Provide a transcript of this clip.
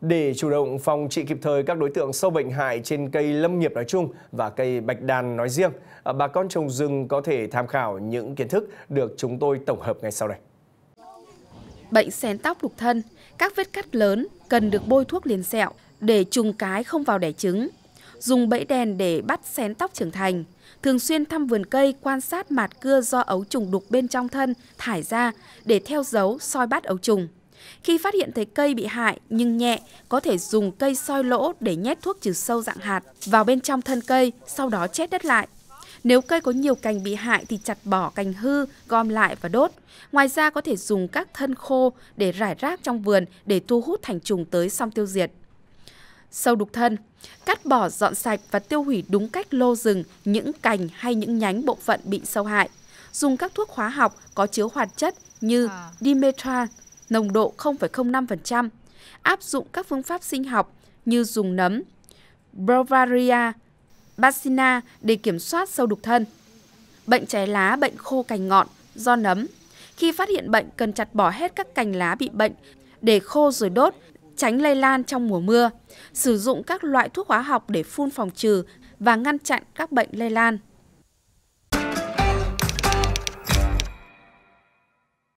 Để chủ động phòng trị kịp thời các đối tượng sâu bệnh hại trên cây lâm nghiệp nói chung và cây bạch đàn nói riêng, à, bà con trồng rừng có thể tham khảo những kiến thức được chúng tôi tổng hợp ngay sau đây. Bệnh xén tóc đục thân, các vết cắt lớn cần được bôi thuốc liền sẹo để trùng cái không vào đẻ trứng. Dùng bẫy đèn để bắt xén tóc trưởng thành. Thường xuyên thăm vườn cây quan sát mạt cưa do ấu trùng đục bên trong thân thải ra để theo dấu soi bắt ấu trùng. Khi phát hiện thấy cây bị hại nhưng nhẹ, có thể dùng cây soi lỗ để nhét thuốc trừ sâu dạng hạt vào bên trong thân cây, sau đó chết đất lại. Nếu cây có nhiều cành bị hại thì chặt bỏ cành hư, gom lại và đốt. Ngoài ra có thể dùng các thân khô để rải rác trong vườn để thu hút thành trùng tới xong tiêu diệt. Sâu đục thân Cắt bỏ, dọn sạch và tiêu hủy đúng cách lô rừng, những cành hay những nhánh bộ phận bị sâu hại. Dùng các thuốc hóa học có chứa hoạt chất như à. dimetra nồng độ 0,05%, áp dụng các phương pháp sinh học như dùng nấm, Bavaria, Bacina để kiểm soát sâu đục thân. Bệnh cháy lá, bệnh khô cành ngọn do nấm. Khi phát hiện bệnh cần chặt bỏ hết các cành lá bị bệnh để khô rồi đốt, tránh lây lan trong mùa mưa. Sử dụng các loại thuốc hóa học để phun phòng trừ và ngăn chặn các bệnh lây lan.